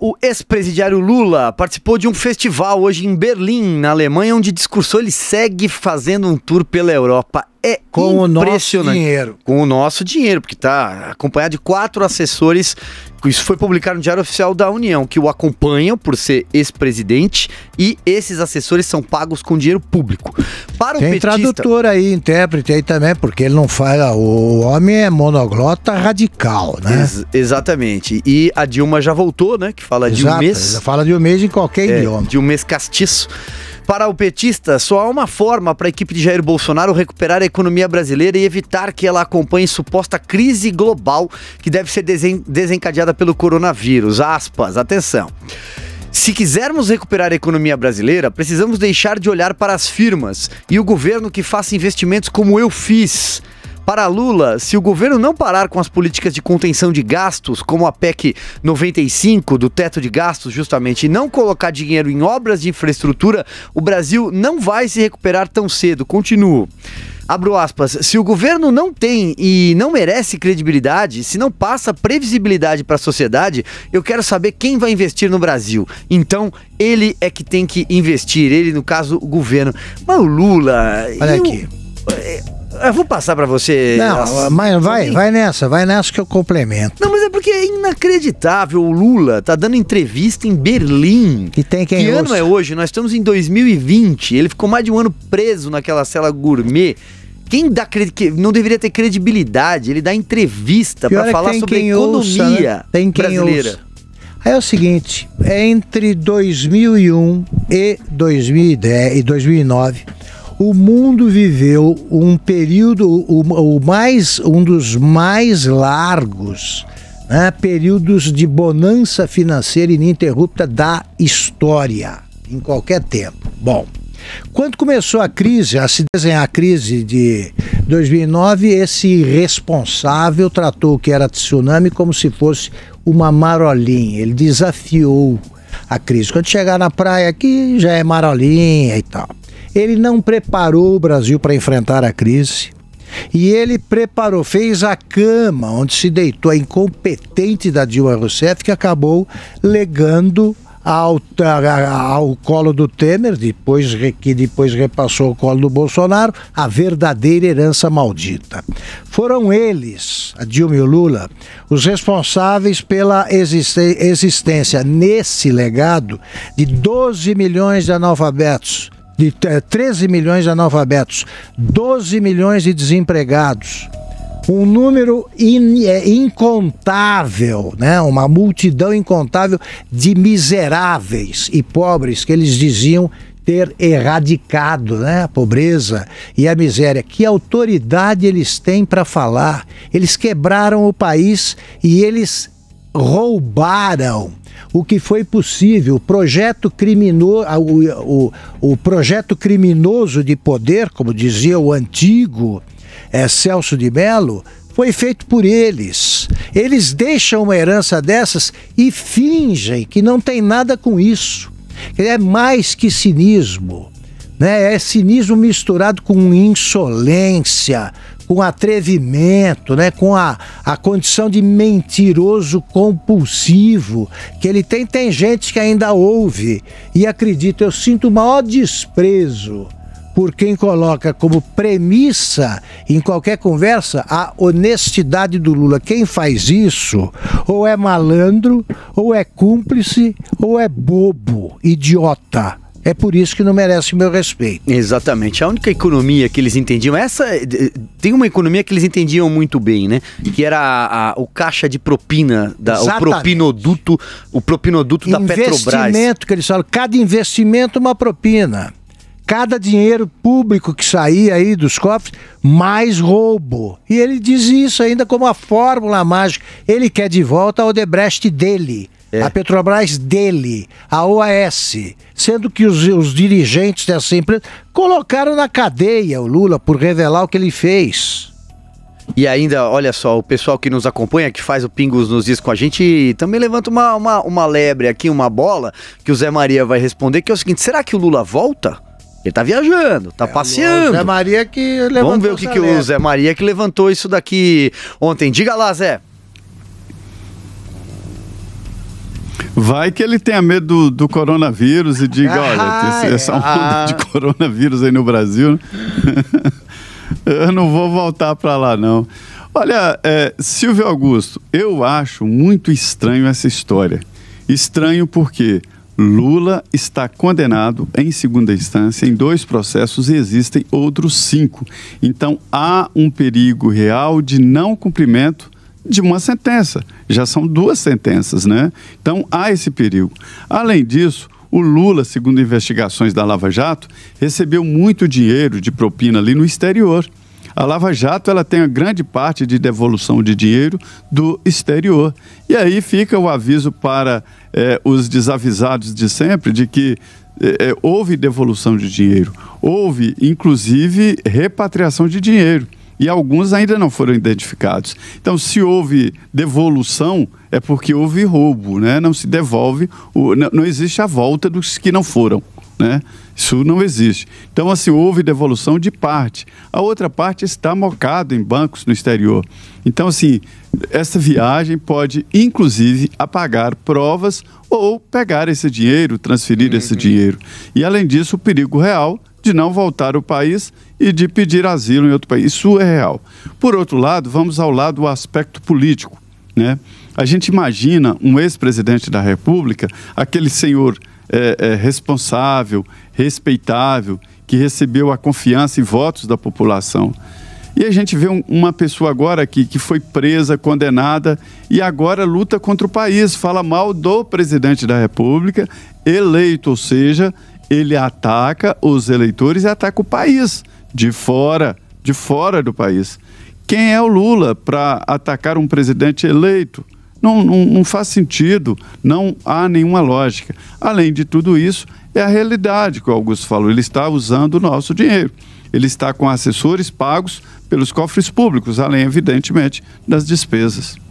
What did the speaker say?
O ex-presidiário Lula participou de um festival hoje em Berlim, na Alemanha, onde discursou. Ele segue fazendo um tour pela Europa. É com o nosso dinheiro. Com o nosso dinheiro, porque está acompanhado de quatro assessores isso foi publicado no Diário Oficial da União, que o acompanham por ser ex-presidente e esses assessores são pagos com dinheiro público. Para o Tem petista, tradutor aí, intérprete aí também, porque ele não fala. O homem é monoglota radical, né? Ex exatamente. E a Dilma já voltou, né? Que fala Exato, de um mês. Fala de um mês em qualquer é, idioma. De um mês castiço. Para o petista, só há uma forma para a equipe de Jair Bolsonaro recuperar a economia brasileira e evitar que ela acompanhe suposta crise global que deve ser desen desencadeada pelo coronavírus. Aspas, atenção. Se quisermos recuperar a economia brasileira, precisamos deixar de olhar para as firmas e o governo que faça investimentos como eu fiz. Para Lula, se o governo não parar com as políticas de contenção de gastos, como a PEC 95 do teto de gastos, justamente, e não colocar dinheiro em obras de infraestrutura, o Brasil não vai se recuperar tão cedo. Continuo abro aspas, se o governo não tem e não merece credibilidade, se não passa previsibilidade para a sociedade, eu quero saber quem vai investir no Brasil. Então, ele é que tem que investir, ele, no caso, o governo. Mas o Lula. Olha aqui. É, eu vou passar para você. Não, as... mas vai, vai nessa, vai nessa que eu complemento. Não, mas é porque é inacreditável. O Lula tá dando entrevista em Berlim. E tem quem Que ouça. ano é hoje? Nós estamos em 2020. Ele ficou mais de um ano preso naquela cela gourmet quem dá que não deveria ter credibilidade, ele dá entrevista para é falar sobre a economia ouça, né? tem quem brasileira. Ouça. Aí é o seguinte, é entre 2001 e 2010 e 2009, o mundo viveu um período o, o mais um dos mais largos né, períodos de bonança financeira ininterrupta da história, em qualquer tempo. Bom, quando começou a crise, a se desenhar a crise de 2009, esse responsável tratou o que era tsunami como se fosse uma marolinha. Ele desafiou a crise. Quando chegar na praia aqui, já é marolinha e tal. Ele não preparou o Brasil para enfrentar a crise. E ele preparou, fez a cama onde se deitou a incompetente da Dilma Rousseff, que acabou legando ao, ao colo do Temer, depois, que depois repassou o colo do Bolsonaro, a verdadeira herança maldita. Foram eles, a Dilma e o Lula, os responsáveis pela existência nesse legado de 12 milhões de analfabetos, de 13 eh, milhões de analfabetos, 12 milhões de desempregados um número in, é, incontável, né? uma multidão incontável de miseráveis e pobres que eles diziam ter erradicado né, a pobreza e a miséria. Que autoridade eles têm para falar? Eles quebraram o país e eles roubaram o que foi possível. O projeto, crimino, o, o, o projeto criminoso de poder, como dizia o antigo é, Celso de Mello foi feito por eles. Eles deixam uma herança dessas e fingem que não tem nada com isso. É mais que cinismo. Né? É cinismo misturado com insolência, com atrevimento, né? com a, a condição de mentiroso compulsivo que ele tem. Tem gente que ainda ouve e acredita. Eu sinto o maior desprezo por quem coloca como premissa em qualquer conversa a honestidade do Lula. Quem faz isso ou é malandro, ou é cúmplice, ou é bobo, idiota. É por isso que não merece meu respeito. Exatamente. A única economia que eles entendiam, essa tem uma economia que eles entendiam muito bem, né? Que era a, a, o caixa de propina, da, o propinoduto, o propinoduto da Petrobras. Investimento que eles falam, cada investimento é uma propina cada dinheiro público que saía aí dos cofres, mais roubo. E ele diz isso ainda como a fórmula mágica. Ele quer de volta a Odebrecht dele. É. A Petrobras dele, a OAS, sendo que os, os dirigentes dessa empresa colocaram na cadeia o Lula por revelar o que ele fez. E ainda, olha só, o pessoal que nos acompanha, que faz o Pingos nos diz com a gente, também levanta uma, uma, uma lebre aqui, uma bola, que o Zé Maria vai responder, que é o seguinte: será que o Lula volta? Ele tá viajando, tá é, passeando. Zé Maria que levantou. Vamos ver o que, que o Zé Maria que levantou isso daqui ontem. Diga lá, Zé. Vai que ele tenha medo do, do coronavírus e diga, ah, olha, essa é. onda ah. de coronavírus aí no Brasil, né? eu não vou voltar para lá não. Olha, é, Silvio Augusto, eu acho muito estranho essa história. Estranho porque quê? Lula está condenado em segunda instância em dois processos e existem outros cinco. Então há um perigo real de não cumprimento de uma sentença. Já são duas sentenças, né? Então há esse perigo. Além disso, o Lula, segundo investigações da Lava Jato, recebeu muito dinheiro de propina ali no exterior. A Lava Jato ela tem a grande parte de devolução de dinheiro do exterior. E aí fica o aviso para é, os desavisados de sempre de que é, houve devolução de dinheiro, houve inclusive repatriação de dinheiro e alguns ainda não foram identificados. Então, se houve devolução, é porque houve roubo, né? Não se devolve, não existe a volta dos que não foram. Né? Isso não existe. Então, assim, houve devolução de parte. A outra parte está mocada em bancos no exterior. Então, assim, essa viagem pode, inclusive, apagar provas ou pegar esse dinheiro, transferir uhum. esse dinheiro. E, além disso, o perigo real de não voltar ao país e de pedir asilo em outro país. Isso é real. Por outro lado, vamos ao lado do aspecto político. Né? A gente imagina um ex-presidente da República, aquele senhor é, é, responsável, respeitável, que recebeu a confiança e votos da população. E a gente vê um, uma pessoa agora aqui que foi presa, condenada e agora luta contra o país, fala mal do presidente da República, eleito, ou seja, ele ataca os eleitores e ataca o país de fora, de fora do país. Quem é o Lula para atacar um presidente eleito? Não, não, não, faz sentido, não há nenhuma lógica. Além de tudo isso, é a realidade que o Augusto falou. Ele está usando o nosso dinheiro. Ele está com assessores pagos pelos cofres públicos, além, evidentemente, das despesas.